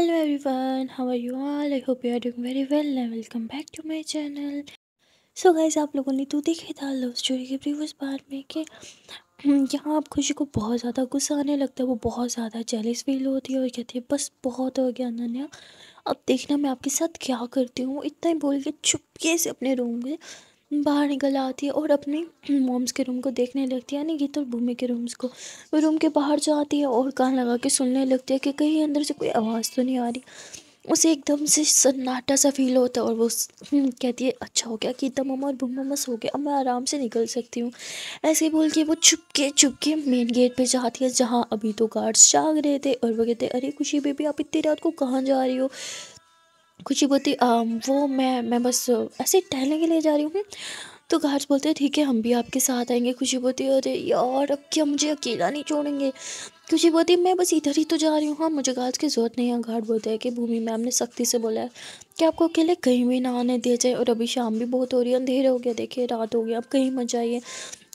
hello everyone how are you all I hope you are doing very well and welcome back to my channel so guys आप लोगों ने तो देखे था love story के previous part में कि हम्म, यहाँ आप खुशी को बहुत ज़्यादा गुस्सा आने लगता है वो बहुत ज़्यादा जेलिस फील होती है और कहती है बस बहुत हो गया अनन्या अब देखना मैं आपके साथ क्या करती हूँ इतना ही बोल के चुपके से अपने रूम में बाहर निकल आती है और अपने मोम्स के रूम को देखने लगती है यानी गीता और भूमि के रूम्स को वो रूम के बाहर जाती है और कान लगा के सुनने लगती है कि कहीं अंदर से कोई आवाज़ तो नहीं आ रही उसे एकदम से सन्नाटा सा फील होता है और वो हम्म, कहती है अच्छा हो गया गीता मामा और भूमा मामा सो गया अब मैं आराम से निकल सकती हूँ ऐसे बोल के वो छुपके छुपके मेन गेट पे जाती है जहाँ अभी तो गार्ड्स जाग रहे थे और वो कहते अरे खुशी बेबी आप इतनी रात को कहाँ जा रही हो कुछ ही बोलती वो मैं मैं बस ऐसे टहलने के लिए जा रही हूँ तो गार्ड्स बोलते हैं ठीक है हम भी आपके साथ आएंगे खुशी बोती अरे यार अब क्या मुझे अकेला नहीं छोड़ेंगे खुशी बोती मैं बस इधर ही तो जा रही हूँ हाँ मुझे घाट की ज़रूरत नहीं है घाट बोलते हैं कि भूमि मैम ने सख्ती से बोला है कि आपको अकेले कहीं भी ना आने दिया जाए और अभी शाम भी बहुत हो रही है अंधेरे हो गया देखिए रात हो गया आप कहीं मत जाइए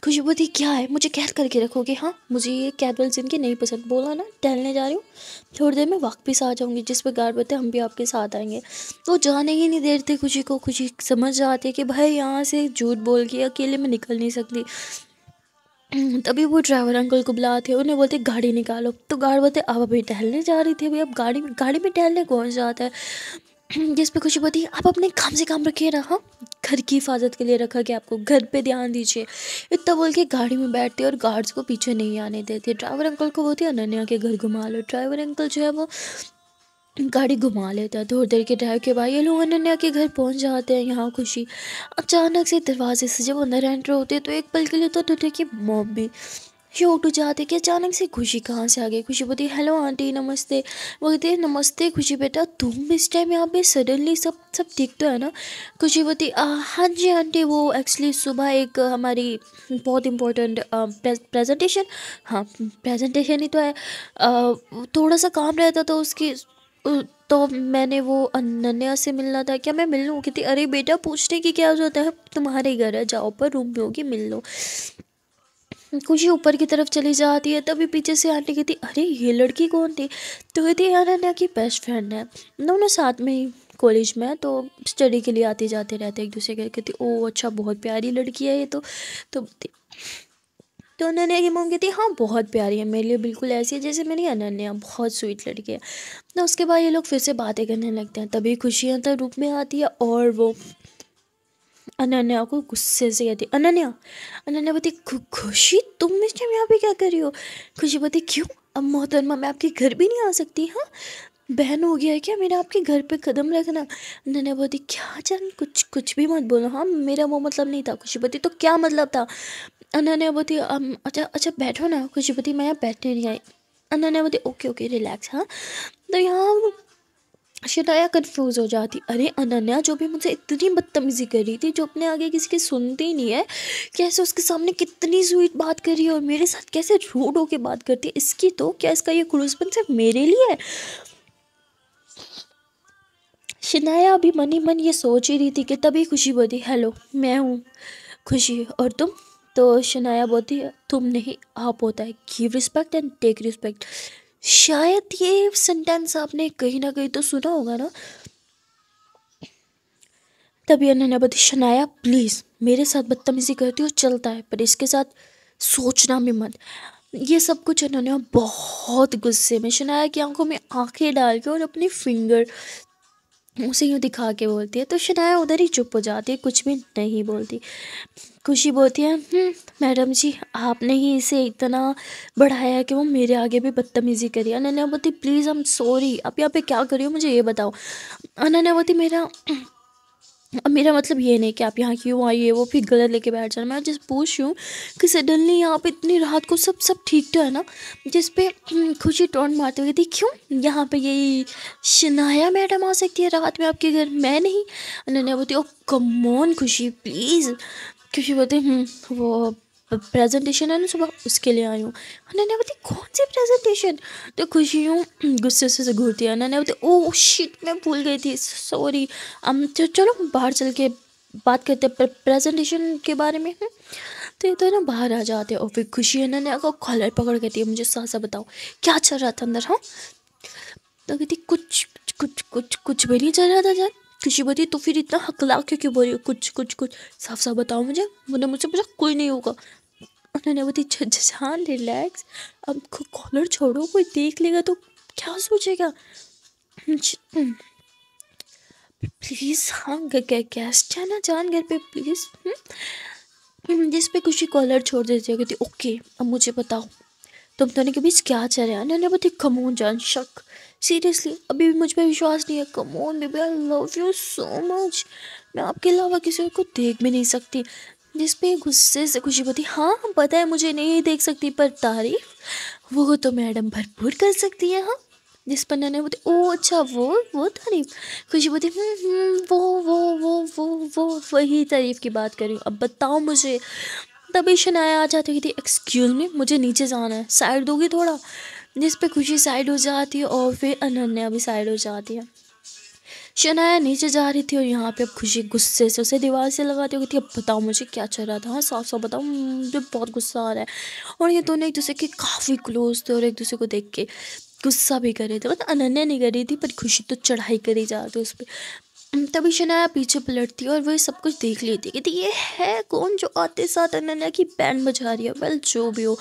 खुशबू दी क्या है मुझे कैद करके रखोगे हाँ मुझे ये कैद वाली ज़िंदगी नहीं पसंद बोला ना टहलने जा रही हूँ थोड़ी देर में वापिस आ जाऊँगी जिस पर गार बताए हम भी आपके साथ आएंगे वो जाने ही नहीं देते खुशी को खुशी समझ जाती है कि भाई यहाँ से झूठ बोल के अकेले में निकल नहीं सकती तभी वो ड्राइवर अंकल को बुलाते उन्हें बोलते गाड़ी निकालो तो गार्ड बोलते अब अभी टहलने जा रही थी अभी अब गाड़ी में गाड़ी में टहलने कौन जाता है जिस पे खुशी बोती आप अपने काम से काम रखिए ना हाँ घर की हिफाजत के लिए रखा कि आपको घर पे ध्यान दीजिए इतना बोल के गाड़ी में बैठते और गार्ड्स को पीछे नहीं आने देते ड्राइवर अंकल को बोलती अनन्या के घर घुमा लो ड्राइवर अंकल जो है वो गाड़ी घुमा लेता है थोड़ी देर के ड्राइव के बाद ये लोग अनन्या के घर पहुंच जाते हैं यहाँ खुशी अचानक से दरवाजे से जब अंदर एंटर होते हैं तो एक पल के लिए तो अनन्या तो की मॉम भी शौक हो जाते कि अचानक से खुशी कहाँ से आ गई खुशी बोलती हेलो आंटी नमस्ते वो कहते नमस्ते खुशी बेटा तुम इस टाइम यहाँ पे सडनली सब सब ठीक तो है ना खुशी बोलती हाँ जी आंटी वो एक्चुअली सुबह एक हमारी बहुत इम्पोर्टेंट प्रेजेंटेशन हाँ प्रेजेंटेशन ही तो है आ, थोड़ा सा काम रहता तो उसकी तो मैंने वो अनन्या से मिलना था क्या मैं मिल लूँ कहती अरे बेटा पूछने की क्या ज़रूरत है तुम्हारे घर है जाओ पर रूम में होगी मिल लो कुछ ही ऊपर की तरफ चली जाती है तभी पीछे से आंटी कहती अरे ये लड़की कौन थी तो ये थी अनन्या की बेस्ट फ्रेंड है दोनों साथ में ही कॉलेज में तो स्टडी के लिए आते जाते रहते एक दूसरे के कहती ओ अच्छा बहुत प्यारी लड़की है ये तो तो तो अनन्या की मोम कहती हाँ बहुत प्यारी है मेरे लिए बिल्कुल ऐसी है जैसे मेरी अनन्या बहुत स्वीट लड़की है तो उसके बाद ये लोग फिर से बातें करने लगते हैं तभी खुशियाँ तो रूप में आती है और वो अनन्या को गुस्से से कहती अनन्या अनन्या बोलती खुशी तुम इस टाइम यहाँ पे क्या कर रही हो खुशी बोलती क्यों अब मोहतरमा मैं आपके घर भी नहीं आ सकती हाँ बहन हो गया है क्या मेरा आपके घर पे कदम रखना अनन्या बोलती क्या जान कुछ कुछ भी मत बोलो हाँ मेरा वो मतलब नहीं था खुशीपति तो क्या मतलब था अनन्या बोती अच्छा अच्छा बैठो ना बोती मैं यहाँ बैठने नहीं आई अनन्या बोती ओके ओके रिलैक्स हाँ तो यहाँ शनाया कन्फ्यूज हो जाती अरे अनन्या जो भी मुझसे इतनी बदतमीजी कर रही थी जो अपने आगे किसी की सुनती नहीं है कैसे उसके सामने कितनी स्वीट बात कर रही है और मेरे साथ कैसे रूड होके बात करती है इसकी तो क्या इसका ये क्लोजपन सिर्फ मेरे लिए है शनाया अभी मन ही मन ये सोच ही रही थी कि तभी खुशी बोलती हेलो मैं हूँ खुशी और तुम तो शनाया बोलती है तुम नहीं आप होता है give respect and take respect शायद ये सेंटेंस आपने कहीं ना कहीं तो सुना होगा ना तभी अन्य बदी शनाया प्लीज़ मेरे साथ बदतमीजी करती हो चलता है पर इसके साथ सोचना भी मत ये सब कुछ उन्होंने बहुत गुस्से में शनाया की आंखों में आंखें डाल के और अपनी फिंगर उसे यूँ दिखा के बोलती है तो शनाया उधर ही चुप हो जाती है कुछ भी नहीं बोलती खुशी बोलती है हम्म, मैडम जी आपने ही इसे इतना बढ़ाया कि वो मेरे आगे भी बदतमीज़ी करी Ananyavati please I am sorry आप यहाँ पे क्या करी हो मुझे ये बताओ अनन्यावती मेरा अब मेरा मतलब ये नहीं कि आप यहाँ क्यों आइए वो फिर गलत लेके बैठ जाना मैं जिस पूछ रही हूँ कि सडनली यहाँ पे इतनी रात को सब सब ठीक तो है ना जिस पे खुशी टोंट मारते हुए थी क्यों यहाँ पे यही शनाया मैडम आ सकती है रात में आपके घर मैं नहीं अनन्या बोलती ओ oh, कमोन खुशी प्लीज़ क्योंकि बोलते हम्म, वो प्रेजेंटेशन है ना सुबह उसके लिए आई हूँ नैना बोलती कौन सी प्रेजेंटेशन तो खुशी हूँ गुस्से से से घूरती है नैना बोलती ओ oh, शिट मैं भूल गई थी सॉरी हम तो चलो बाहर चल के बात करते हैं प्रेजेंटेशन के बारे में हम्म. तो ये तो ना बाहर आ जाते और फिर खुशी है नैना को कॉलर पकड़ कहती है मुझे सा बताओ क्या चल रहा था अंदर हाँ तो कहती कुछ कुछ कुछ कुछ भी नहीं चल रहा था यार खुशी बती तो फिर इतना हकला क्योंकि क्यों बोल रही कुछ कुछ कुछ साफ साफ बताओ मुझे उन्होंने मुझसे पूछा कोई नहीं होगा उन्होंने बोती अच्छा रिलैक्स अब कॉलर छोड़ो कोई देख लेगा तो क्या सोचेगा प्लीज़ हम्म, हाँ गेस्ट है ना जान घर पे प्लीज़ हम्म, हम्म, जिस पे खुशी कॉलर छोड़ देती है कहती ओके अब मुझे बताओ तुम दोनों के बीच क्या चल रहा है उन्होंने बोली खमोन जान शक सीरियसली अभी भी मुझ पर विश्वास नहीं है come on baby I love you so much मैं आपके अलावा किसी को देख भी नहीं सकती जिस पे गुस्से से खुशी होती हाँ पता है मुझे नहीं देख सकती पर तारीफ वो तो मैडम भरपूर कर सकती है हाँ जिस पर नैना बोती ओ अच्छा वो वो तारीफ खुशी बोलती हम्म, हम्म, वो वो वो वो वो वही तारीफ की बात करी अब बताओ मुझे तभी शनाया आ जाती थी एक्सक्यूज़ मी मुझे नीचे जाना है साइड दोगी थोड़ा जिस पे खुशी साइड हो जाती है और फिर अनन्या भी साइड हो जाती है शनाया नीचे जा रही थी और यहाँ पे अब खुशी गुस्से से उसे दीवार से लगाती हुई थी अब बताओ मुझे क्या चल रहा था हाँ साफ साफ बताओ हम्म, मुझे बहुत गुस्सा आ रहा है और ये दोनों एक दूसरे के काफ़ी क्लोज थे और एक दूसरे को देख के गुस्सा भी कर रहे थे मतलब अनन्या नहीं कर रही थी पर खुशी तो चढ़ाई करी जा रही थी उस पर हम्म, तभी शनाया पीछे पलटती और वह सब कुछ देख लेती कहती ये है कौन जो आते साथ अनन्या की बैंड बजा रही है वेल जो भी हो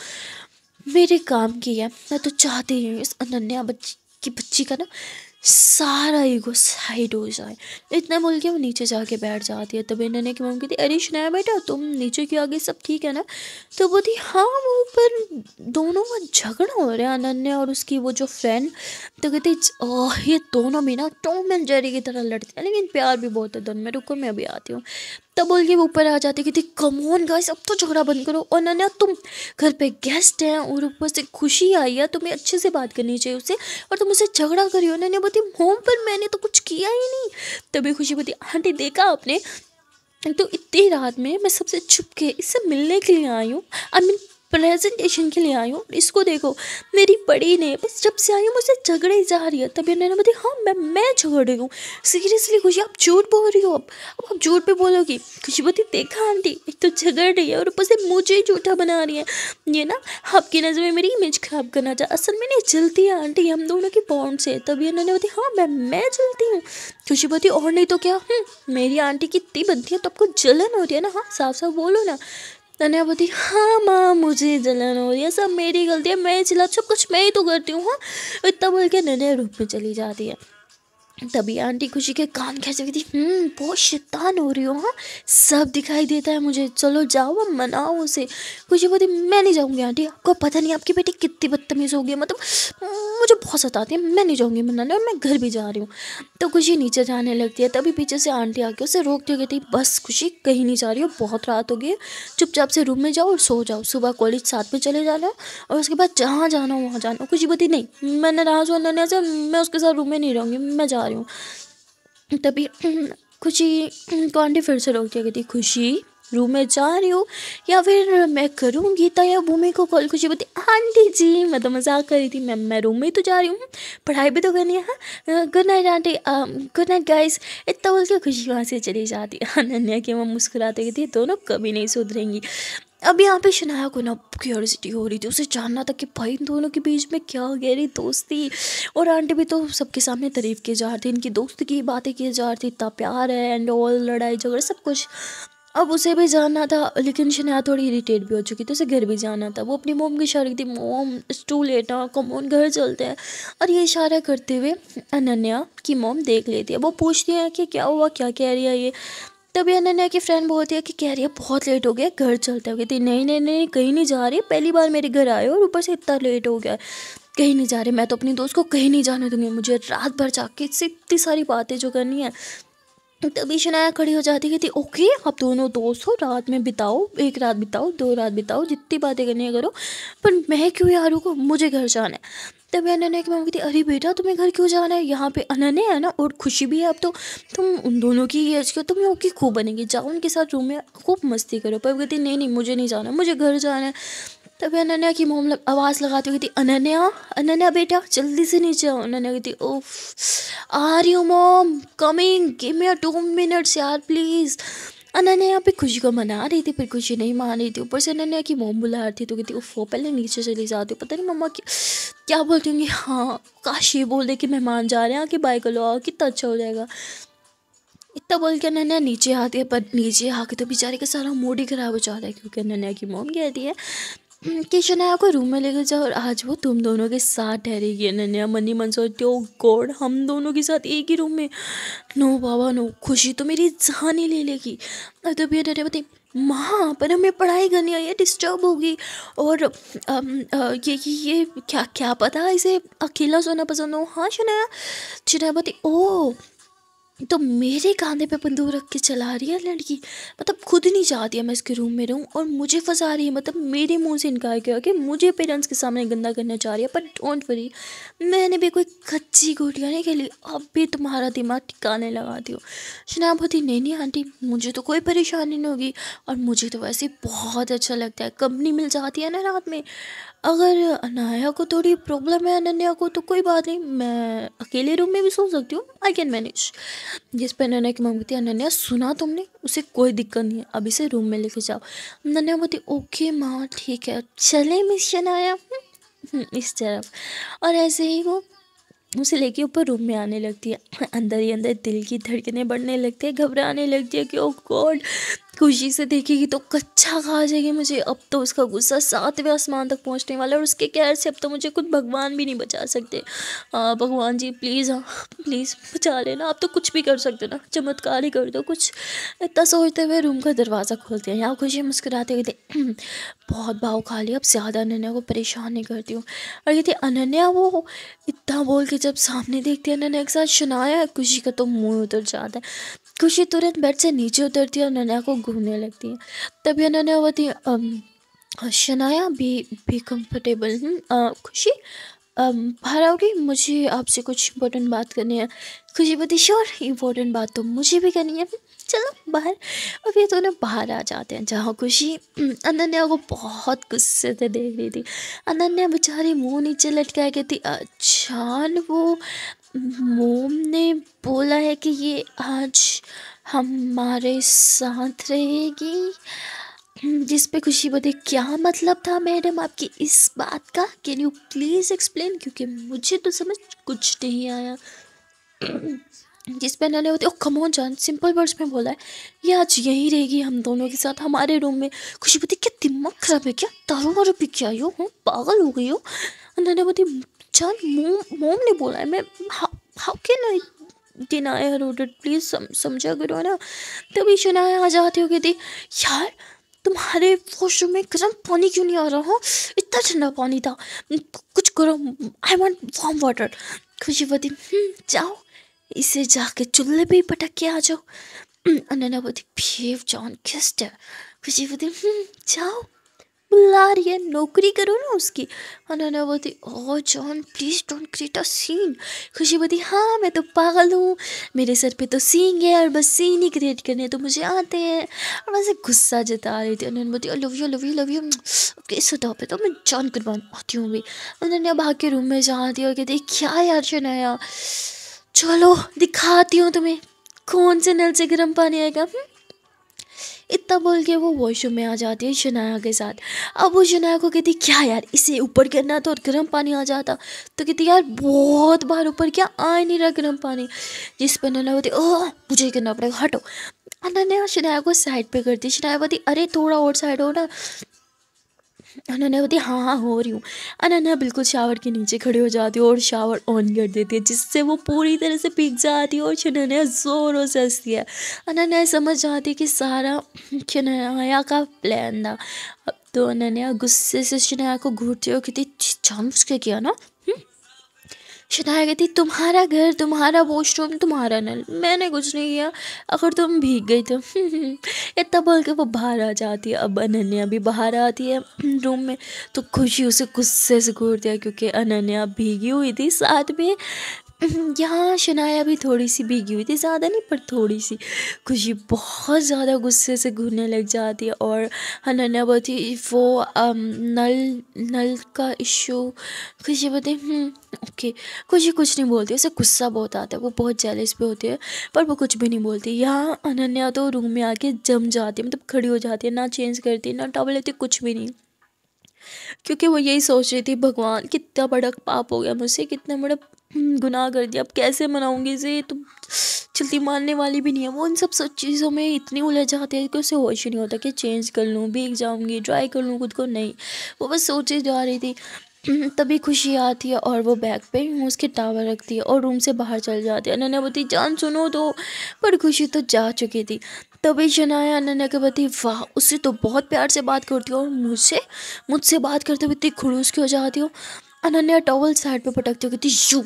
मेरे काम की है मैं तो चाहती हूँ इस अनन्या बच्ची की बच्ची का ना सारा ईगो साइड हो जाए इतना बोल के वो नीचे जाके बैठ जाती है तब इन्होंने की मम्मी कहती अरे शनाया बेटा तुम नीचे क्यों आगे सब ठीक है ना तो बोलती हाँ वो ऊपर दोनों का झगड़ा हो रहा है अनन्या और उसकी वो जो फ्रेंड तो कहती ओह ये दोनों भी ना टॉम एंड जेरी की तरह लड़ते हैं लेकिन प्यार भी बहुत है दोनों में रुको मैं अभी आती हूँ तब बोल के वो ऊपर आ जाती कहती कमोन गाय अब तो झगड़ा बंद करो और नन्या तुम घर पे गेस्ट हैं और ऊपर से खुशी आई है तुम्हें अच्छे से बात करनी चाहिए उससे और तुम उसे झगड़ा करियो नन्या होती मोम पर मैंने तो कुछ किया ही नहीं तभी खुशी बोलती आंटी देखा आपने तो इतनी रात में मैं सबसे छुप के इससे मिलने के लिए आई हूँ आई मीन प्रेजेंटेशन के लिए आई हूँ इसको देखो मेरी बड़ी ने बस जब से आई हूँ मुझसे झगड़े ही जा रही है तभी उन्होंने बताया हाँ मैं मैं झगड़ रही हूँ सीरियसली खुशी आप झूठ बोल रही हो अब अब आप झूठ पे बोलोगी खुशी बोती देखा आंटी एक तो झगड़ रही है और ऊपर से मुझे ही झूठा बना रही है ये ना आपकी नज़र में मेरी इमेज ख़राब करना चाहिए असल में नहीं जलती है आंटी हम दोनों की बॉन्ड से तभी उन्होंने बताया हाँ मैं मैं जलती हूँ खुशी बोती और नहीं तो क्या हम्म, मेरी आंटी की इतनी बनती है तो आपको जलन हो रही है ना हाँ साफ साफ बोलो ना धनिया बोलती हाँ माँ मुझे जलन हो रही है सब मेरी गलती है मैं चिल्ला सब कुछ मैं ही तो करती हूँ हाँ इतना बोल के नन्या रूप में चली जाती है तभी आंटी खुशी के कान खींच रही थी हम्म, बहुत शैतान हो रही हो हाँ सब दिखाई देता है मुझे चलो जाओ अब मनाओ उसे खुशी बोलती मैं नहीं जाऊँगी आंटी आपको पता नहीं आपकी बेटी कितनी बदतमीज़ होगी मतलब हम्म, मुझे बहुत सताती है मैं नहीं जाऊँगी मनाने और मैं घर भी जा रही हूँ तो खुशी नीचे जाने लगती है तभी पीछे से आंटी आके उसे रोकती दी थी बस खुशी कहीं नहीं जा रही हो बहुत रात हो गई चुपचाप से रूम में जाओ और सो जाओ सुबह कॉलेज साथ में चले जाना और उसके बाद जहाँ जाना हो वहाँ जाना खुशी बोती नहीं मैंने रहा सोना से मैं उसके साथ रूम में नहीं रहूँगी मैं जा रही रही हूँ तभी खुशी को आंटी फिर से रोक दिया कहती खुशी रूम में जा रही हूँ या फिर मैं करूँगी या भूमि को कॉल खुशी बोलती आंटी जी मैं मतलब तो मजाक कर रही थी मैम मैं रूम में ही तो जा रही हूँ पढ़ाई भी तो करनी है गुड हाँ, night aunty good night guys इतना बोल के खुशी वहाँ से चली जाती है अनन्या की वहाँ मुस्कुराते कहती दोनों कभी नहीं सुधरेंगी अब यहाँ पे शनाया को ना क्यूरसिटी हो रही थी उसे जानना था कि भाई इन दोनों के बीच में क्या गहरी दोस्ती और आंटी भी तो सबके सामने तारीफ किए जा रही थी इनकी दोस्त की बातें किए जा रही थी इतना प्यार है एंड ऑल लड़ाई झगड़ा सब कुछ अब उसे भी जानना था लेकिन शनाया थोड़ी इरीटेट भी हो चुकी थी उसे घर भी जाना था वो अपनी मोम की इशारे थी मोम टू लेटा कमोन घर चलते हैं और ये इशारा करते हुए अनन्या की मोम देख लेती है वो पूछती है कि क्या हुआ क्या कह रही है ये तभी अनन्या की फ्रेंड बोलती है कि कह रही है बहुत लेट हो गया घर चलते हो कहती नहीं नहीं नहीं कहीं नहीं जा रही पहली बार मेरे घर आए और ऊपर से इतना लेट हो गया कहीं नहीं जा रही मैं तो अपनी दोस्त को कहीं नहीं जाने दूंगी मुझे रात भर जाके इससे इतनी सारी बातें जो करनी है तभी शनाया खड़ी हो जाती कहती ओके आप दोनों दोस्त हो रात में बिताओ एक रात बिताओ दो रात बिताओ जितनी बातें करनी है करो पर मैं क्यों यार रुको मुझे घर जाना है तभी अनन्या की मम्मी कहती अरे बेटा तुम्हें घर क्यों जाना है यहाँ पे अनन्या है ना और खुशी भी है अब तो तुम उन दोनों की एज के तुम लोग की खूब बनेंगे जाओ उनके साथ रूम में खूब मस्ती करो पर कहती नहीं नहीं मुझे नहीं जाना मुझे घर जाना है तभी अनन्या की मोम मतलब आवाज़ लगाती हुई थी अनन्या अनन्या बेटा जल्दी से नीचे आओ अनन्या कहती ओफ आ रही हूँ mom coming give me two minutes यार प्लीज़ अनन्या यहाँ पे खुशी को मना रही थी फिर खुशी नहीं मान रही थी ऊपर से अनन्या की मोम बुला रही थी तो कहती उफ़ो पहले नीचे चली जाती पता नहीं मम्मा क्या बोलती होंगी हाँ काश ये बोल दे कि मेहमान जा रहे हैं कि बाइक लो आओ कितना अच्छा हो जाएगा इतना बोल के अनन्या नीचे आती है पर नीचे आके तो बेचारे का सारा मूड ही ख़राब हो जाता है क्योंकि अनन्या की मोम कहती है कि शनाया को रूम में लेकर जाओ और आज वो तुम दोनों के साथ ठहरेगी अनन्या मनी मंसूर ट्यो गॉड हम दोनों के साथ एक ही रूम में नो बाबा नो खुशी तो मेरी जान ही ले लेगी और तो भैया डरे बताई माँ पर हमें पढ़ाई करनी आई है डिस्टर्ब होगी और अम, अ, ये ये ये क्या क्या पता इसे अकेला सोना पसंद हो हाँ शनाया शनाया बताई ओ तो मेरे कांधे पे बंदूक रख के चला रही है लड़की मतलब खुद नहीं चाहती है मैं इसके रूम में रहूँ और मुझे फंसा रही है मतलब मेरे मुंह से इनकार किया कि मुझे पेरेंट्स के सामने गंदा करना चाह रही है पर डोंट वरी मैंने भी कोई कच्ची गोटियाँ नहीं खेली अब भी तुम्हारा दिमाग ठिकाने लगा दियो शनाब होती नहीं नहीं आंटी मुझे तो कोई परेशानी नहीं होगी और मुझे तो वैसे बहुत अच्छा लगता है कंपनी मिल जाती है ना रात में अगर अनाया को थोड़ी प्रॉब्लम है अनन्या को तो कोई बात नहीं मैं अकेले रूम में भी सो सकती हूँ आई कैन मैनेज जिस पर अनन्या की मम्मी थी अनन्या सुना तुमने उसे कोई दिक्कत नहीं है अभी से रूम में लेके जाओ अनन्या बोती ओके माँ ठीक है चले मिस अनाया हम्म, इस तरफ और ऐसे ही वो उसे लेके ऊपर रूम में आने लगती है अंदर ही अंदर दिल की धड़कने बढ़ने लगती है घबराने लगती है कि ओ oh गॉड खुशी से देखेगी तो कच्चा खा जाएगी मुझे अब तो उसका गुस्सा सातवें आसमान तक पहुंचने वाला है और उसके कहर से अब तो मुझे कुछ भगवान भी नहीं बचा सकते भगवान जी प्लीज़ हाँ प्लीज़ बचा लेना आप तो कुछ भी कर सकते ना चमत्कार ही कर दो कुछ इतना सोचते हुए रूम का दरवाज़ा खोलते हैं यहाँ खुशी मुस्कुराते हुए हम्म, बहुत भाव खा लिया अब ज़्यादा अनन्या को परेशान नहीं करती हूँ और ये थी अनन्या वो इतना बोल के जब सामने देखती है अनन्या के साथ सुनाया खुशी का तो मुँह उतर जाता है खुशी तुरंत बेड से नीचे उतरती है और नन्या को घूमने लगती है तभी नन्या होती शनाया भी भी कंफर्टेबल हम्म, खुशी बाहर आओगी मुझे आपसे कुछ इम्पोर्टेंट बात करनी है खुशी बोती श्योर इम्पोर्टेंट बात तो मुझे भी करनी है चलो बाहर अब ये दोनों बाहर आ जाते हैं जहाँ खुशी हम्म, अनन्या को बहुत गुस्से से देख रही थी अनन्या बेचारी मुंह नीचे लटका के थी अचान वो मोम ने बोला है कि ये आज हमारे साथ रहेगी जिस पे खुशी बोले क्या मतलब था मैडम आपकी इस बात का कैन यू प्लीज़ एक्सप्लेन क्योंकि मुझे तो समझ कुछ नहीं आया जिस पे नैने होती कम कमोन जान सिंपल वर्ड्स में बोला है ये आज यहीं रहेगी हम दोनों के साथ हमारे रूम में खुशी बोती क्या दिमाग खराब है क्या दारू वारू पी क्या यो हूँ पागल हो गई हो नैने बोती John, mom, ने बोला है मैं how, how can I deny her order समझा करो ना तभी शनाया आ जाती हो गई थी यार तुम्हारे वॉशरूम में गर्म पानी क्यों नहीं आ रहा हो इतना ठंडा पानी था कुछ करो आई वॉन्ट वार्म वाटर खुशी खुशीवती हम्म, जाओ इसे जाके चूल्हे पे ही पटक के आ जाओ हम्म, अनन्यावती बिहेव जॉन किस्ट खुशी खुशीवती हम्म, जाओ बुला रही है नौकरी करो ना उसकी अनन्या बोलती ओ जॉन please don't create a scene Khushi बोलती हाँ मैं तो पागल हूँ मेरे सर पे तो सीन है और बस सीन ही क्रिएट करने तो मुझे आते हैं और वैसे गुस्सा जता रही थी अनन्या बोलती love you love you love you okay सतह पे तो मैं जॉन कुर्बान आती हूँ भी अनन्या भाग के रूम में जाती और कहती क्या यार नया चलो दिखाती हूँ तुम्हें कौन से नल से गर्म पानी आएगा हुँ? हम्म, इतना बोल के वो वॉशरूम में आ जाती है शनाया के साथ अब वो शनाया को कहती क्या यार इसे ऊपर करना तो और गर्म पानी आ जाता तो कहती यार बहुत बार ऊपर क्या आ नहीं रहा गर्म पानी जिस पर नन्हा बोती ओह मुझे करना पड़ेगा हटो अनन्या शनाया को साइड पर करती शनाया बोती अरे थोड़ा और साइड हो ना अनन्या बोलती हाँ हाँ हो रही हूँ अनन्या बिल्कुल शावर के नीचे खड़े हो जाती है और शावर ऑन कर देती है जिससे वो पूरी तरह से पिक जाती है और शनन्या ज़ोरों से हंसती है अनन्या समझ जाती है कि सारा शनन्या का प्लान था अब तो अनन्या गुस्से से शनन्या को है और कितनी चमच के किया ना शताया कहती तुम्हारा घर तुम्हारा वॉशरूम तुम्हारा नल मैंने कुछ नहीं किया अगर तुम भीग गई तो इतना बोल के वो बाहर आ जाती है अब अनन्या भी बाहर आती है रूम में तो खुशी उसे गुस्से से घूर दिया क्योंकि अनन्या भीगी हुई थी साथ में यहाँ शनाया भी थोड़ी सी भीगी हुई थी ज़्यादा नहीं पर थोड़ी सी खुशी बहुत ज़्यादा गुस्से से घूरने लग जाती है और हनन्या बोलती वो आम, नल नल का इशू खुशी बोलती हम्म, ओके खुशी कुछ नहीं बोलती उसे गुस्सा बहुत आता है वो बहुत जेलिस भी होती है पर वो कुछ भी नहीं बोलती यहाँ अनन्या तो रूम में आके जम जाती है मतलब खड़ी हो जाती है ना चेंज करती ना टॉवल लेती कुछ भी नहीं क्योंकि वो यही सोच रही थी भगवान कितना बड़ा पाप हो गया मुझसे कितना बड़ा हम्म, गुनाह कर दिया अब कैसे मनाऊँगी इसे तो चलती मानने वाली भी नहीं है वो इन सब सब चीज़ों में इतनी उलझ जाते हैं कि उसे होश ही नहीं होता कि चेंज कर लूँ भीग जाऊँगी ट्राई कर लूँ खुद को नहीं वो बस सोचे जा रही थी हम्म, तभी खुशी आती है और वो बैग पे उसके टावर रखती है और रूम से बाहर चल जाती है ननावती जान सुनो तो पर खुशी तो जा चुकी थी तभी शनाया नन्ना के पति वाह उससे तो बहुत प्यार से बात करती हो और मुझसे मुझसे बात करते हुए इतनी खड़ूस की हो जाती हो अनन्या टॉवल साइड पे पटकते हुए कहती यू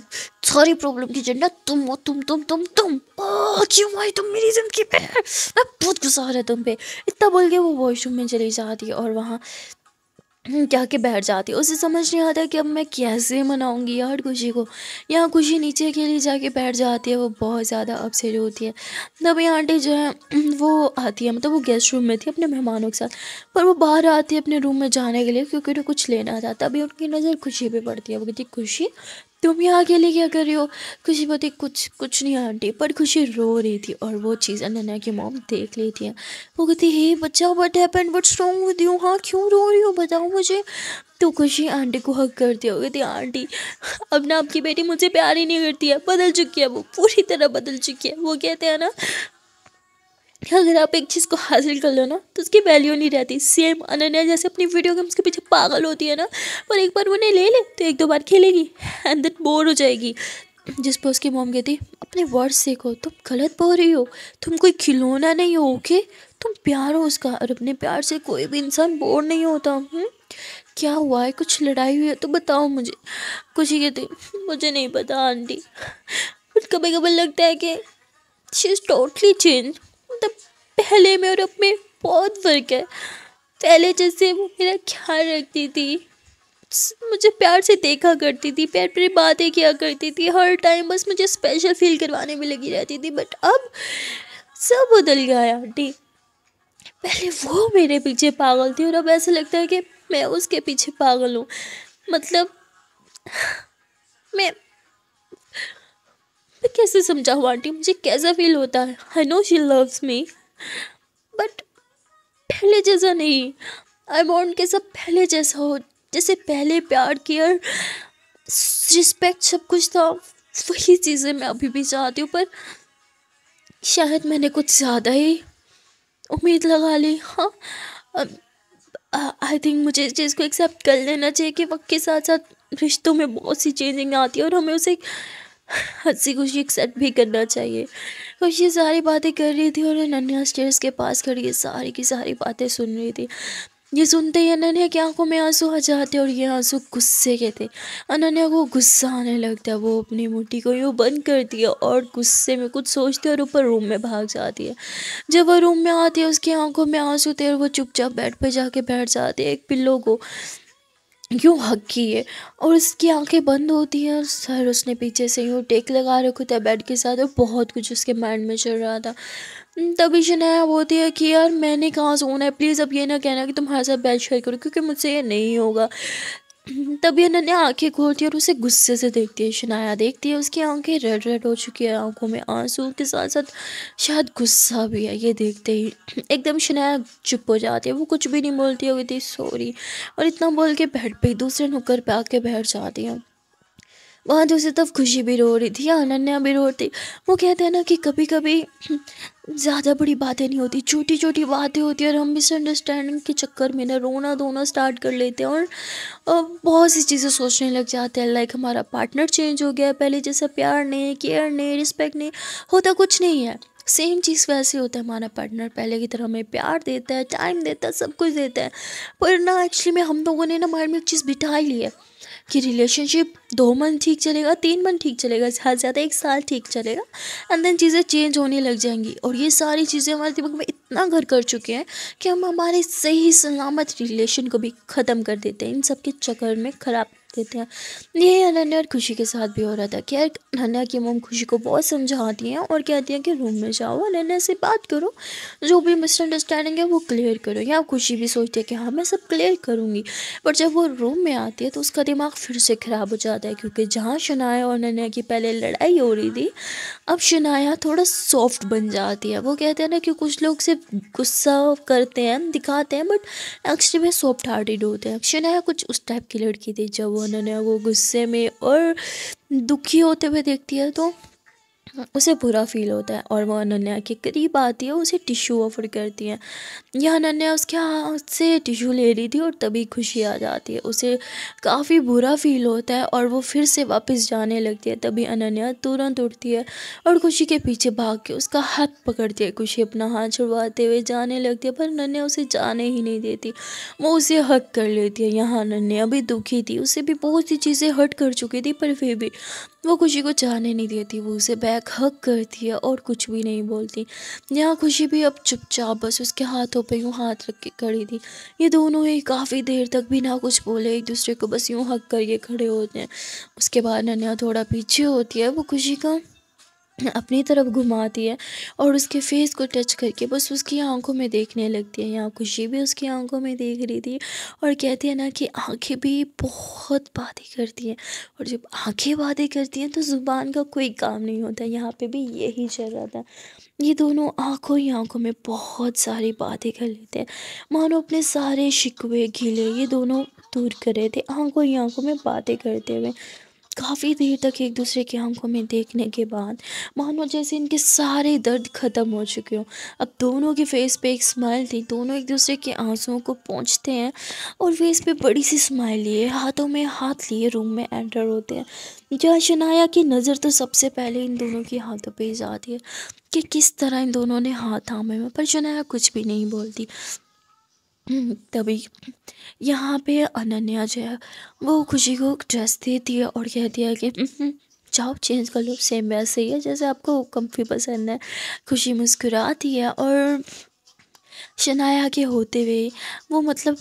सॉरी प्रॉब्लम की जन्ना तुम हो तुम तुम तुम तुम ओ क्यों आई तुम मेरी जिंदगी पे मैं बहुत गुस्सा हो रहा है तुम पे इतना बोल के वो वॉशरूम में चली जाती है और वहाँ क्या के बैठ जाती है उसे समझ नहीं आता कि अब मैं कैसे मनाऊंगी हर खुशी को यहाँ खुशी नीचे के लिए जाके बैठ जाती है वो बहुत ज़्यादा अपसेट होती है तब यहाँ आंटी जो है वो आती है मतलब वो गेस्ट रूम में थी अपने मेहमानों के साथ पर वो बाहर आती है अपने रूम में जाने के लिए क्योंकि उन्हें कुछ लेना था तभी उनकी नज़र खुशी पर पड़ती है वो कहती खुशी तुम यहाँ लिए क्या कर रही हो खुशी बोलती कुछ कुछ नहीं आंटी पर खुशी रो रही थी और वो चीज़ अनन्या की मोम देख ली थी वो कहती है बच्चा what happen what strong with you हाँ क्यों रो रही हो बताओ मुझे तो खुशी आंटी को हक करती हो कहती आंटी अब ना आपकी बेटी मुझे प्यार ही नहीं करती है बदल चुकी है वो पूरी तरह बदल चुकी है वो कहते हैं ना अगर आप एक चीज़ को हासिल कर लो ना तो उसकी वैल्यू नहीं रहती सेम अनन्या जैसे अपनी वीडियो गेम्स के पीछे पागल होती है ना पर एक बार उन्हें ले ले तो एक दो बार खेलेगी एंड देन बोर हो जाएगी जिस पर उसकी मोम कहती अपने वर्ड्स देखो तुम गलत बोल रही हो तुम कोई खिलौना नहीं हो ओके तुम प्यार हो उसका और अपने प्यार से कोई भी इंसान बोर नहीं होता हुँ? हम्म? क्या हुआ है कुछ लड़ाई हुई है तो बताओ मुझे कुछ ही कहती मुझे नहीं पता आंटी बट कभी कभी लगता है कि शी इज़ टोटली चेंज पहले में और अब में बहुत फ़र्क है पहले जैसे वो मेरा ख्याल रखती थी मुझे प्यार से देखा करती थी प्यार प्यारी बातें किया करती थी हर टाइम बस मुझे स्पेशल फील करवाने में लगी रहती थी बट अब सब बदल गया है आंटी पहले वो मेरे पीछे पागल थी और अब ऐसा लगता है कि मैं उसके पीछे पागल हूँ मतलब मैं मैं कैसे समझाऊँ आंटी मुझे कैसा फील होता है I know she loves me but पहले जैसा नहीं आई वॉन्ट के सब पहले जैसा हो जैसे पहले प्यार केयर रिस्पेक्ट सब कुछ था वही चीज़ें मैं अभी भी चाहती हूँ पर शायद मैंने कुछ ज़्यादा ही उम्मीद लगा ली हाँ आई थिंक मुझे इस चीज़ को एक्सेप्ट कर लेना चाहिए कि वक्त के साथ साथ रिश्तों में बहुत सी चेंजिंग आती है और हमें उसे हंसी खुशी एक्सेप्ट भी करना चाहिए तो ये सारी बातें कर रही थी और अनन्या स्टेयर्स के पास खड़ी सारी की सारी बातें सुन रही थी ये सुनते ही अनन्या की आंखों में आंसू आ जाते और ये आंसू गुस्से के थे अनन्या को गुस्सा आने लगता है वो अपनी मुट्ठी को यूँ बंद करती है और गुस्से में कुछ सोचती है और ऊपर रूम में भाग जाती है जब वो रूम में आती है उसकी आंखों में आंसू थे और वो चुपचाप बेड पर जाके बैठ जाती है एक पिल्लो को यूँ हक है और उसकी आंखें बंद होती हैं और सर उसने पीछे से यूँ टेक लगा रखा था बेड के साथ और बहुत कुछ उसके माइंड में चल रहा था हम्म, तभी शनाया बोलती है कि यार मैंने कहाँ सोना है प्लीज़ अब ये ना कहना कि तुम्हारे साथ बेड शेयर करो क्योंकि मुझसे ये नहीं होगा तभी उन्होंने आंखें खोलती और उसे गुस्से से देखती है शनाया देखती है उसकी आंखें रेड रेड हो चुकी है आंखों में आंसू के साथ साथ शायद गुस्सा भी है ये देखते ही एकदम शनाया चुप हो जाती है वो कुछ भी नहीं बोलती होगी थी सॉरी और इतना बोल के बैठ पे दूसरे नुकर पे आके बैठ जाती है वहाँ दूसरी तो तरफ खुशी भी रो रही थी अनन्या भी रो रही थी वो कहते हैं ना कि कभी कभी ज़्यादा बड़ी बातें नहीं होती छोटी छोटी बातें होती हैं और हम मिसअंडरस्टैंडिंग के चक्कर में ना रोना धोना स्टार्ट कर लेते हैं और बहुत सी चीज़ें सोचने लग जाते हैं लाइक हमारा पार्टनर चेंज हो गया है पहले जैसा प्यार नहीं केयर नहीं रिस्पेक्ट नहीं होता कुछ नहीं है सेम चीज़ वैसे होता है हमारा पार्टनर पहले की तरह हमें प्यार देता है टाइम देता है सब कुछ देता है पर ना एक्चुअली में हम लोगों ने ना माइंड में एक चीज़ बिठा ही ली है कि रिलेशनशिप दो मंथ ठीक चलेगा तीन मंथ ठीक चलेगा ज़्यादा ज़्यादा एक साल ठीक चलेगा एंड देन चीज़ें चेंज होने लग जाएंगी और ये सारी चीज़ें हमारे दिमाग में इतना घर कर चुके हैं कि हम हमारे सही सलामत रिलेशन को भी ख़त्म कर देते हैं इन सब के चक्कर में ख़राब कहते हैं यही अनन्या और खुशी के साथ भी हो रहा था खैर अनन्या की मोम खुशी को बहुत समझाती हैं और कहती हैं कि रूम में जाओ अनन्या से बात करो जो भी मिसअंडरस्टैंडिंग है वो क्लियर करो या खुशी भी सोचती है कि हाँ मैं सब क्लियर करूँगी पर जब वो रूम में आती है तो उसका दिमाग फिर से ख़राब हो जाता है क्योंकि जहाँ शनाया और अनन्या की पहले लड़ाई हो रही थी अब शनाया थोड़ा सॉफ्ट बन जाती है वो कहते हैं ना कि कुछ लोग सिर्फ गुस्सा करते हैं दिखाते हैं बट एक्चुअली में सॉफ्ट हार्टेड होते हैं शनाया कुछ उस टाइप की लड़की थी जब वो उन्होंने वो गुस्से में और दुखी होते हुए देखती है तो उसे बुरा फील होता है और वो अनन्या के करीब आती है उसे टिश्यू ऑफर करती है यह अनन्या उसके हाथ से टिश्यू ले रही थी और तभी खुशी आ जाती है उसे काफ़ी बुरा फील होता है और वो फिर से वापस जाने लगती है तभी अनन्या तुरंत उठती है और खुशी के पीछे भाग के उसका हाथ पकड़ती है खुशी अपना हाथ छुड़वाते हुए जाने लगती है पर अनन्या उसे जाने ही नहीं देती वो उसे हक कर लेती है यहाँ अनन्या भी दुखी थी उसे भी बहुत सी चीज़ें हट कर चुकी थी पर फिर भी वो खुशी को जाने नहीं देती वो उसे बैक हक करती है और कुछ भी नहीं बोलती यहाँ खुशी भी अब चुपचाप बस उसके हाथों पे यूँ हाथ रख के खड़ी थी ये दोनों ही काफ़ी देर तक बिना कुछ बोले एक दूसरे को बस यूँ हक करके खड़े होते हैं उसके बाद नन्या थोड़ा पीछे होती है वो खुशी का अपनी तरफ घुमाती है और उसके फेस को टच करके बस उसकी आंखों में देखने लगती है यहाँ खुशी भी उसकी आंखों में देख रही थी और कहती है ना कि आंखें भी बहुत बातें करती हैं और जब आंखें बातें करती हैं तो ज़ुबान का कोई काम नहीं होता यहाँ पे भी यही चल रहा था ये दोनों आंखों ही आंखों में बहुत सारी बातें कर लेते हैं मानो अपने सारे शिकवे गिले ये दोनों दूर कर रहे थे आंखों ही आंखों में बातें करते हुए काफ़ी देर तक एक दूसरे की आंखों में देखने के बाद मानो जैसे इनके सारे दर्द ख़त्म हो चुके हों अब दोनों के फेस पे एक स्माइल थी दोनों एक दूसरे के आंसुओं को पहुँचते हैं और फेस पे बड़ी सी स्माइल लिए हाथों में हाथ लिए रूम में एंटर होते हैं जहाँ शनाया की नज़र तो सबसे पहले इन दोनों के हाथों पर ही जाती है कि किस तरह इन दोनों ने हाथ थामे में पर शनाया कुछ भी नहीं बोलती तभी यहाँ पे अनन्या जो है वो खुशी को ड्रेस देती है और कहती है कि जाओ चेंज कर लो सेम वैसे ही है जैसे आपको कम्फी पसंद है खुशी मुस्कुराती है और शनाया के होते हुए वो मतलब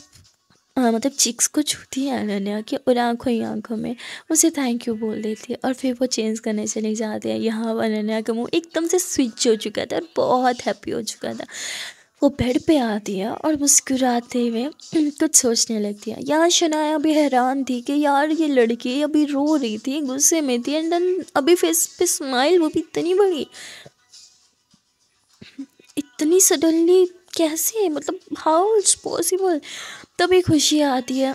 आ, मतलब चिक्स को छूती है अनन्या की और आँखों ही आँखों में उसे थैंक यू बोल देती है और फिर वो चेंज करने चले जाते हैं यहाँ अनन्या का मुँह एकदम से स्विच हो चुका था और बहुत हैप्पी हो चुका था वो बेड पे आती है और मुस्कुराते हुए कुछ सोचने लगती है यहाँ शनाया भी हैरान थी कि यार ये लड़की अभी रो रही थी गुस्से में थी एंड देन अभी फेस पे स्माइल वो भी इतनी बड़ी इतनी सडनली कैसे मतलब हाउ इज़ पॉसिबल तभी खुशी आती है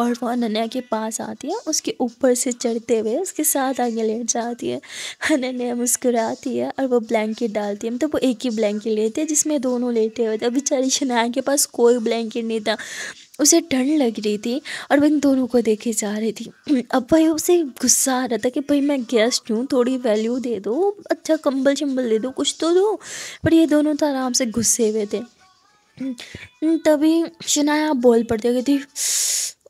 और वह अनन्या के पास आती है उसके ऊपर से चढ़ते हुए उसके साथ आगे लेट जाती है अनन्या मुस्कुराती है और वो ब्लैंकेट डालती है मतलब वो एक ही ब्लैंकेट लेते हैं जिसमें दोनों लेटे हुए थे बेचारी शनाया के पास कोई ब्लैंकेट नहीं था उसे ठंड लग रही थी और मैं इन दोनों को देखे जा रही थी अब भाई उसे गुस्सा आ रहा था कि भाई मैं गेस्ट हूँ थोड़ी वैल्यू दे दो अच्छा कंबल शम्बल दे दो कुछ तो दो पर ये दोनों तो आराम से गुस्से हुए थे तभी शनाया बोल पड़ते गई थी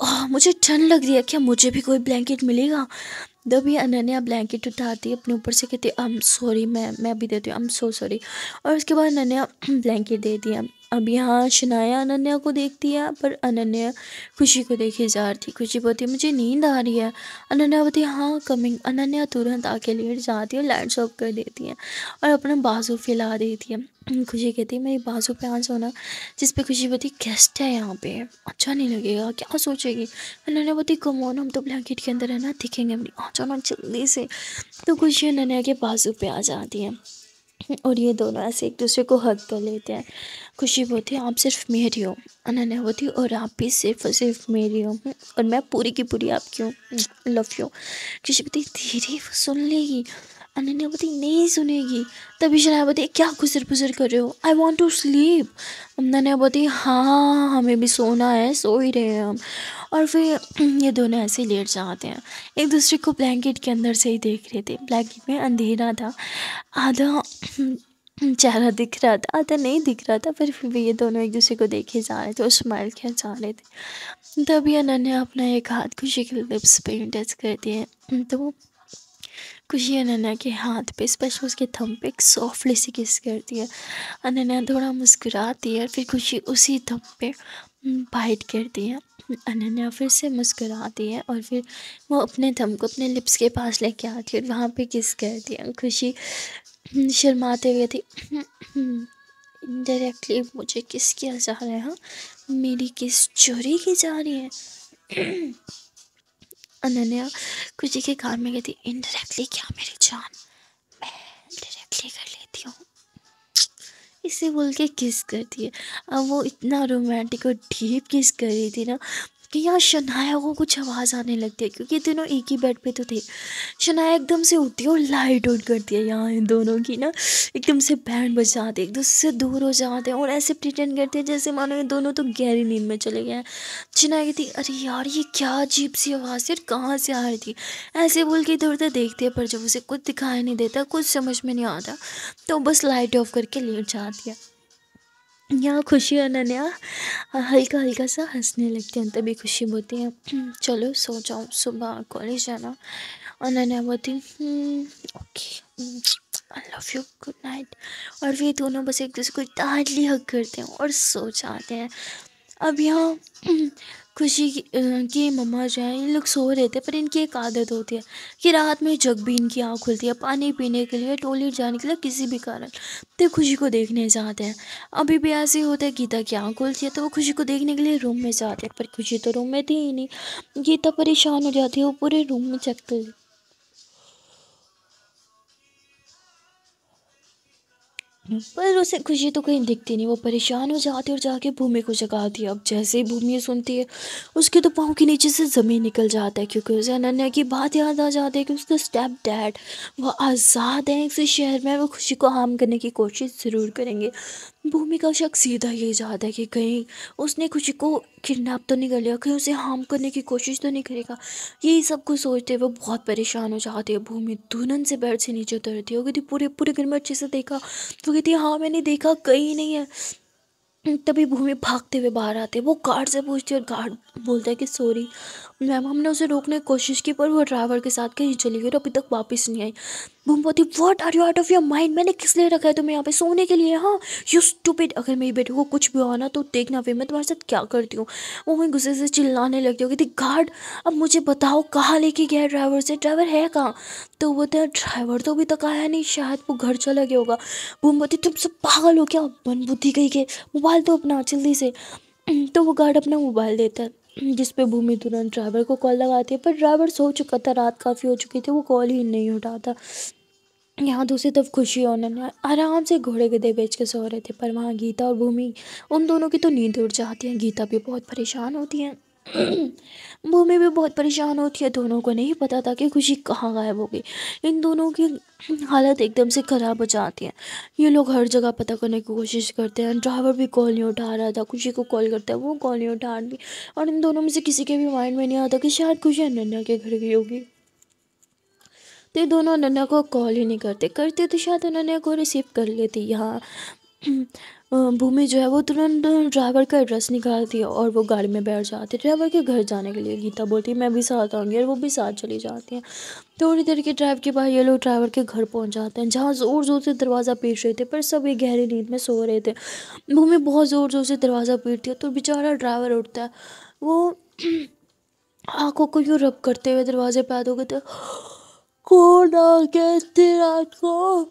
ओह मुझे ठंड लग रही है क्या मुझे भी कोई ब्लैंकेट मिलेगा तभी अनन्या ब्लैंकेट उठाती अपने ऊपर से कहती आई एम सॉरी मैं मैं अभी देती हूँ आई एम सो सॉरी और उसके बाद अनन्या ब्लैंकेट दे दिया अब यहाँ शनाया अनन्या को देखती है पर अनन्या खुशी को देखे जा रही थी खुशी बोलती है मुझे नींद आ रही है अनन्या बोलती है हाँ कमिंग अनन्या तुरंत आके लेट जाती है लैंड ऑफ कर देती है और अपना बाजू फैला देती है खुशी कहती है मेरी बाजू पे आज होना जिस पे खुशी बोलती गेस्ट है यहाँ पे अच्छा नहीं लगेगा क्या सोचेगी अनन्या बोलती कमोन हम तो ब्लैंकेट के अंदर है ना दिखेंगे अपनी आ जाना जल्दी से तो खुशी अनन्या के बाजू पे आ जाती है और ये दोनों ऐसे एक दूसरे को हक कर लेते हैं खुशी वो थी आप सिर्फ मेरी हो अनन्य होती और आप भी सिर्फ और सिर्फ मेरी हो और मैं पूरी की पूरी आपकी हूँ लव यू खुशी बोती धीरे सुन लेगी अनन्यावती नहीं सुनेगी तभी शरावती क्या गुजर गुजर कर रहे हो I want to sleep Ananyavati हाँ हमें भी सोना है सो ही रहे हैं हम और फिर ये दोनों ऐसे लेट जाते हैं एक दूसरे को ब्लैंकेट के अंदर से ही देख रहे थे ब्लैंकेट में अंधेरा था आधा चेहरा दिख रहा था आधा नहीं दिख रहा था पर फिर भी ये दोनों एक दूसरे को देखे जा रहे थे और स्माइल किया जा रहे थे तभी अनन्या अपना एक हाथ खुशी के लिप्स पे टच करती है तो खुशी अनन्या के हाथ पे स्पेशल उसके थम पे एक सॉफ्टली सी किस करती है अनन्या थोड़ा मुस्कुराती है और फिर खुशी उसी थम पे बाइट हम्म, करती है अनन्या फिर से मुस्कुराती है और फिर वो अपने थम को अपने लिप्स के पास लेके आती है और वहाँ पर किस करती है खुशी हम्म, शर्माते हुए थी डायरेक्टली हम्म, मुझे किस किया जा रहा है हाँ? मेरी किस चोरी की जा रही है अनन्या खुशी के कान में कहती इनडायरेक्टली क्या मेरी जान मैं डायरेक्टली कर लेती हूँ इसे बोल के किस करती है अब वो इतना रोमांटिक और डीप किस कर रही थी ना कि यहाँ शनाया को कुछ आवाज़ आने लगती है क्योंकि दोनों एक ही बेड पे तो थे शनाया एकदम से उठती है और लाइट ऑन करती है यहाँ इन दोनों की ना एकदम से बैंड बज जाते एक दूसरे से दूर हो जाते हैं और ऐसे प्रिटेंड करते हैं जैसे मानो ये दोनों तो गहरी नींद में चले गए हैं शनाया कहती अरे यार ये क्या अजीब सी आवाज़ यार कहाँ से आ रही थी ऐसे बोल के इधर उधर देखते हैं पर जब उसे कुछ दिखाई नहीं देता कुछ समझ में नहीं आता तो बस लाइट ऑफ करके लेट जाती है या खुशी और अनन्या हल्का हल्का सा हंसने लगते हैं तभी खुशी बोलती है हम्म, चलो सो जाओ सुबह कॉलेज जाना और अनन्या बोलती okay I love you good night और वे दोनों बस एक दूसरे को टाइटली हक करते हैं और सो जाते हैं अब यहाँ हम्म, खुशी की मम्मा जो है इन लोग सो रहे थे पर इनकी एक आदत होती है कि रात में जग भी इनकी आँख खुलती है पानी पीने के लिए टॉयलेट जाने के लिए किसी भी कारण तो खुशी को देखने जाते हैं अभी भी ऐसे ही होता है गीता की आँख खुलती है तो वो खुशी को देखने के लिए रूम में जाते हैं पर खुशी तो रूम में थी ही नहीं गीता परेशान हो जाती है वो पूरे रूम में चेक पर उसे खुशी तो कहीं दिखती नहीं वो परेशान हो जाती और जाके भूमि को जगाती है अब जैसे ही भूमि सुनती है उसके तो पाँव के नीचे से ज़मीन निकल जाता है क्योंकि उसे अनन्या की बात याद आ जाती है कि उसका स्टेप डैड वह आज़ाद है इस शहर में वो खुशी को हार्म करने की कोशिश ज़रूर करेंगे भूमि का शक सीधा ये जाता है कि कहीं उसने खुशी को किडनैप तो नहीं कर लिया कहीं उसे हार्म करने की कोशिश तो नहीं करेगा यही सब कुछ सोचते हुए बहुत परेशान हो जाती है भूमि दुल्हन से बेड से नीचे उतरती है वो कहती पूरे पूरे घर में अच्छे से देखा तो कहती हाँ मैंने देखा कहीं नहीं है तभी भूमि भागते हुए बाहर आते हैं वो गार्ड से पूछती है और गार्ड बोलता है कि सॉरी मैम हमने उसे रोकने की कोशिश की पर वो ड्राइवर के साथ कहीं चली गई और अभी तक वापस नहीं आई भूमपति what are you out of your mind मैंने किस लिए रखा है तुम्हें यहाँ पे सोने के लिए हाँ यू स्टूपिड अगर मेरी बेटी को कुछ भी हुआ ना तो देखना फिर मैं तुम्हारे साथ क्या करती हूँ वो मैं गुस्से से चिल्लाने लगती हूँ थी गार्ड अब मुझे बताओ कहाँ लेके गया ड्राइवर से ड्राइवर है कहाँ तो वो तो ड्राइवर तो अभी तक आया नहीं शायद वो घर चला गया होगा भूमपति तुम सब पागल हो क्या बन बुद्धि गई के मोबाइल तो अपना जल्दी से तो वो गार्ड अपना मोबाइल देता है जिस पे भूमि तुरंत ड्राइवर को कॉल लगाती है पर ड्राइवर सो चुका था रात काफ़ी हो चुकी थी वो कॉल ही नहीं उठाता यहाँ दूसरी तरफ खुशी और नन्हा आराम से घोड़े गदे बेच के सो रहे थे पर वहाँ गीता और भूमि उन दोनों की तो नींद उड़ जाती है गीता भी बहुत परेशान होती हैं भूमि भी बहुत परेशान होती है दोनों को नहीं पता था कि खुशी कहाँ गायब हो गई इन दोनों की हालत एकदम से ख़राब हो जाती है ये लोग हर जगह पता करने की कोशिश करते हैं ड्राइवर भी कॉल नहीं उठा रहा था खुशी को कॉल करता है वो कॉल नहीं उठा रही और इन दोनों में से किसी के भी माइंड में नहीं आता कि शायद खुशी अनन्या के घर गई होगी तो ये दोनों अनन्या को कॉल ही नहीं करते करते तो शायद अनन्या को रिसीव कर लेती यहाँ भूमि जो है वो तुरंत ड्राइवर का एड्रेस निकालती है और वो गाड़ी में बैठ जाती है ड्राइवर के घर जाने के लिए गीता बोलती है मैं भी साथ आऊँगी और वो भी साथ चली जाती है तो थोड़ी देर के ड्राइव के बाद ये लोग ड्राइवर के घर पहुँच जाते हैं जहाँ ज़ोर ज़ोर से दरवाज़ा पीट रहे थे पर सब गहरी नींद में सो रहे थे भूमि बहुत ज़ोर ज़ोर से दरवाज़ा पीटती है तो बेचारा ड्राइवर उठता है वो आँखों को यूँ रब करते हुए दरवाजे पैद हो गए थे कौन आ गए थे रात को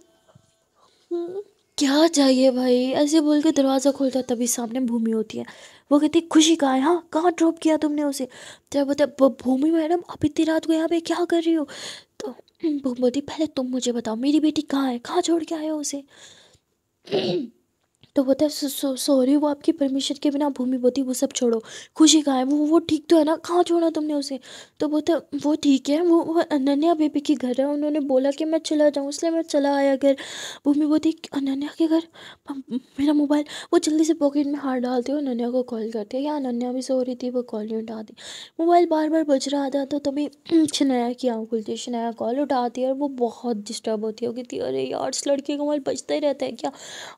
क्या चाहिए भाई ऐसे बोल के दरवाज़ा खोलता तभी सामने भूमि होती है वो कहती खुशी कहाँ है हाँ कहाँ ड्रॉप किया तुमने उसे तो बोलते भूमि मैडम आप इतनी रात को यहाँ पे क्या कर रही हो तो भूमि बोलती पहले तुम मुझे बताओ मेरी बेटी कहाँ है कहाँ छोड़ के आए हो उसे तो बोलता है सॉरी वो आपकी परमिशन के बिना भूमि बोती वो सब छोड़ो खुशी कहाँ है वो वो ठीक तो है ना कहाँ छोड़ा तुमने उसे तो बोलता तो, वो ठीक है वो वो अनन्या बेबी के घर है उन्होंने बोला कि मैं चला जाऊँ इसलिए मैं चला आया घर भूमि बोती अनन्या के घर मेरा मोबाइल वो जल्दी से पॉकेट में हार डालती है अनन्या को कॉल करती है या अनन्या भी सो रही थी वो कॉल नहीं उठाती मोबाइल बार बार बज रहा था तो तभी शनाया की आँख खुलती है शनाया कॉल उठाती है और वो बहुत डिस्टर्ब होती है कहती अरे यार इस लड़के का मोबाइल बजता ही रहता है क्या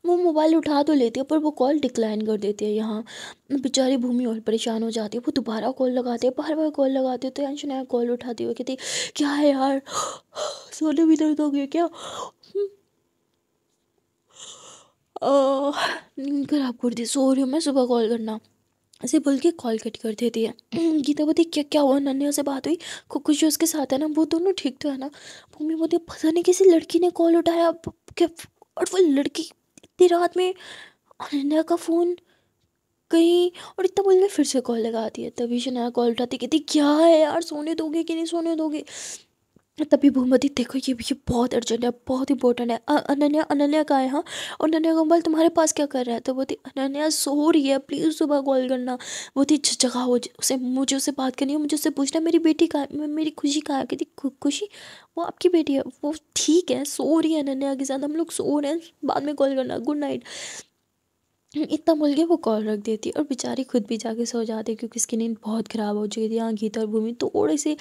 वो मोबाइल उठा तो तो लेती है पर वो कॉल डिक्लाइन कर देती है यहाँ बेचारी भूमि और परेशान हो जाती है वो दोबारा कॉल लगाती है बार बार कॉल लगाती है तो टेंशन है कॉल उठाती हुई कहती क्या है यार सोने भी दर्द हो गया क्या खराब कर दी सो रही हूँ मैं सुबह कॉल करना ऐसे बोल के कॉल कट कर देती है गीता बोती क्या क्या हुआ नन्या से बात हुई कुकु जो उसके साथ है ना वो दोनों ठीक तो है ना भूमि बोती पता नहीं किसी लड़की ने कॉल उठाया क्या और वो लड़की इतनी रात में अनन्या का फ़ोन कहीं और इतना बोल फिर से कॉल लगा दिया तभी शनाया कॉल उठाती कहती क्या है यार सोने दोगे कि नहीं सोने दोगे तभी भूमति देखो ये ये बहुत अर्जेंट है बहुत इंपॉर्टेंट है अनन्या अनन्या का है हाँ और अनन्या का मोबाइल तुम्हारे पास क्या कर रहा है तो वो थी अनन्या सो रही है प्लीज़ सुबह कॉल करना वो थी जगह हो उसे मुझे उससे बात करनी है मुझे उससे पूछना मेरी बेटी का मेरी खुशी का है कहती खुशी वो आपकी बेटी है वो ठीक है सो रही है अनन्या के साथ हम लोग सो रहे हैं बाद में कॉल करना गुड नाइट इतना बोल के वो कॉल रख देती है और बेचारी खुद भी जाके सो जाती क्योंकि उसकी नींद बहुत ख़राब हो चुकी थी यहाँ गीता और भूमि तो थोड़े से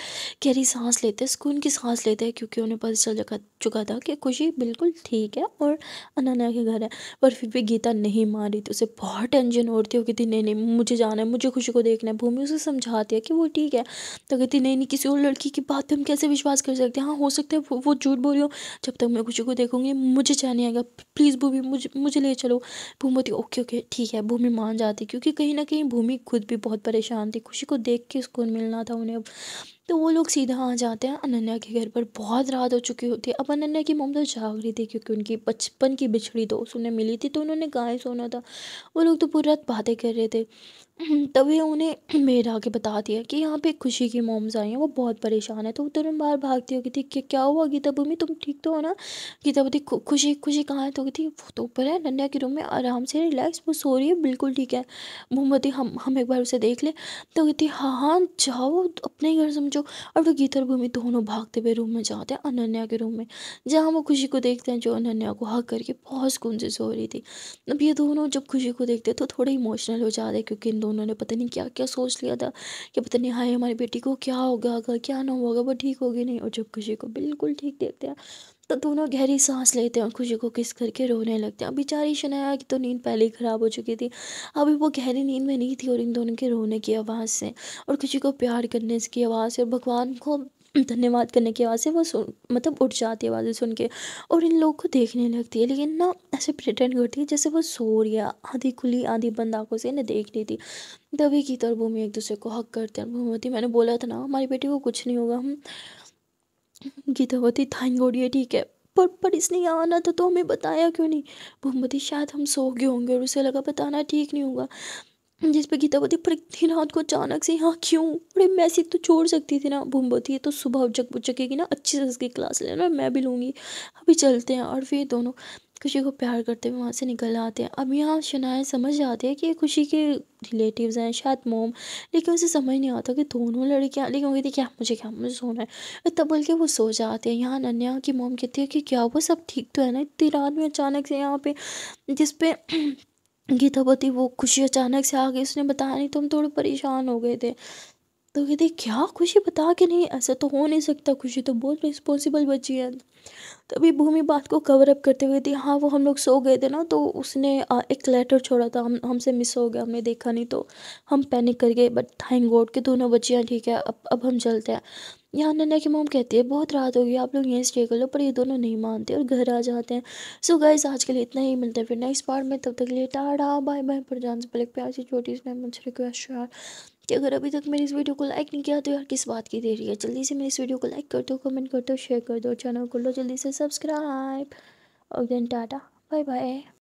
गहरी सांस लेते हैं सुकून की सांस लेते हैं क्योंकि उन्हें पता चल चुका चुका था कि खुशी बिल्कुल ठीक है और अनन्या के घर है पर फिर भी गीता नहीं मारी रही थी उसे बहुत टेंशन हो रही थी कहती नहीं नहीं मुझे जाना है मुझे खुशी को देखना है भूमि उसे समझाती है कि वो ठीक है तो कहती नहीं नहीं किसी और लड़की की बात पर हम कैसे विश्वास कर सकते हैं हाँ हो सकता है वो झूठ बोल रही हो जब तक मैं खुशी को देखूँगी मुझे नहीं आएगा प्लीज़ भूमि मुझे मुझे ले चलो भूमि ओके क्योंकि ठीक है भूमि मान जाती क्योंकि कहीं ना कहीं भूमि खुद भी बहुत परेशान थी खुशी को देख के सुकून मिलना था उन्हें तो वो लोग सीधा आ जाते हैं अनन्या के घर पर बहुत रात हो चुकी होती है अब अनन्या की तो जाग रही थी क्योंकि उनकी बचपन की बिछड़ी दोस्त उन्हें मिली थी तो उन्होंने गाय सोना था वो लोग तो पूरी रात बातें कर रहे थे तभी उन्हें मेरा आके बता दिया कि यहाँ पे खुशी की मोम्स आई हैं वो बहुत परेशान है तो में बाहर भागती होगी थी कि क्या हुआ गीता भूमि तुम ठीक तो हो ना गीता बोती खुशी खुशी कहाँ है तो गई थी वो तो ऊपर है नन्या के रूम में आराम से रिलैक्स वो सो रही है बिल्कुल ठीक है मोमबती हम हम एक बार उसे देख ले तो कहती हाँ हाँ जाओ अपने घर समझो बच्चों और वो गीतर भूमि दोनों भागते हुए रूम में जाते हैं अनन्या के रूम में जहाँ वो खुशी को देखते हैं जो अनन्या को हक करके बहुत सुकून से सो रही थी अब ये दोनों जब खुशी को देखते तो थोड़े इमोशनल हो जाते क्योंकि इन दोनों ने पता नहीं क्या क्या सोच लिया था कि पता नहीं हाई हमारी बेटी को क्या होगा क्या ना होगा वो ठीक होगी नहीं और जब खुशी को बिल्कुल ठीक देखते हैं तो दोनों गहरी सांस लेते हैं खुशी को किस करके रोने लगते हैं बेचारी शनाया की तो नींद पहले ही ख़राब हो चुकी थी अभी वो गहरी नींद में नहीं थी और इन दोनों के रोने की आवाज़ से और खुशी को प्यार करने की आवाज़ से और भगवान को धन्यवाद करने की आवाज़ से वो सुन मतलब उठ जाती है आवाज़ें सुन के और इन लोग को देखने लगती है लेकिन ना ऐसे प्रिटेंड करती है जैसे वो सो रही है आधी खुली आधी बंद आंखों से इन्हें देख रही थी तभी की तरह भूमि एक दूसरे को हक करते हैं भूमि मैंने बोला था ना हमारी बेटी को कुछ नहीं होगा हम गीतावती तो थान है ठीक है पर पर इसने यहाँ आना था तो हमें बताया क्यों नहीं भूमती शायद हम सो गए होंगे और उसे लगा बताना ठीक नहीं होगा जिस पर गीतावती प्रगति रात को अचानक से यहाँ क्यों अरे मैसेज तो छोड़ सकती थी ना है तो सुबह जग जगेगी ना अच्छी से उसकी क्लास लेना मैं भी लूँगी अभी चलते हैं और फिर दोनों खुशी को प्यार करते हुए वहाँ से निकल आते हैं अब यहाँ शनाया समझ आते हैं कि ये खुशी के रिलेटिव्स हैं शायद मोम लेकिन उसे समझ नहीं आता कि दोनों लड़कियाँ लेकिन वो कहती क्या मुझे क्या मुझे सोना है तब के वो सो जाते हैं यहाँ नन्या की मोम कहती है कि क्या वो सब ठीक तो है ना इतनी रात में अचानक से यहाँ पे जिस पे बोती वो खुशी अचानक से आ गई उसने बताया नहीं तो हम थोड़े परेशान हो गए थे तो कहते क्या खुशी बता के नहीं ऐसा तो हो नहीं सकता खुशी तो बहुत रिस्पॉन्सिबल बच्ची है तभी तो भूमि बात को कवर अप करते हुए थी हाँ वो हम लोग सो गए थे ना तो उसने एक लेटर छोड़ा था हम हमसे मिस हो गया हमने देखा नहीं तो हम पैनिक कर गए बट थैंक गॉड कि दोनों बच्चियाँ ठीक है अब अब हम चलते हैं यहाँ नन्या की मोम कहती है बहुत रात हो गई आप लोग यहीं स्टे कर लो पर ये दोनों नहीं मानते और घर आ जाते हैं सो गाइज आज के लिए इतना ही मिलता है फिर नेक्स्ट पार्ट में तब तक के लिए टाड़ा बाय बाय पर जान से पहले प्यार से छोटी मुझे रिक्वेस्ट कि अगर अभी तक मेरी इस वीडियो को लाइक नहीं किया तो यार किस बात की देरी है जल्दी से मेरी इस वीडियो को लाइक कर दो कमेंट कर दो शेयर कर दो चैनल को लो जल्दी से सब्सक्राइब और देन टाटा बाय बाय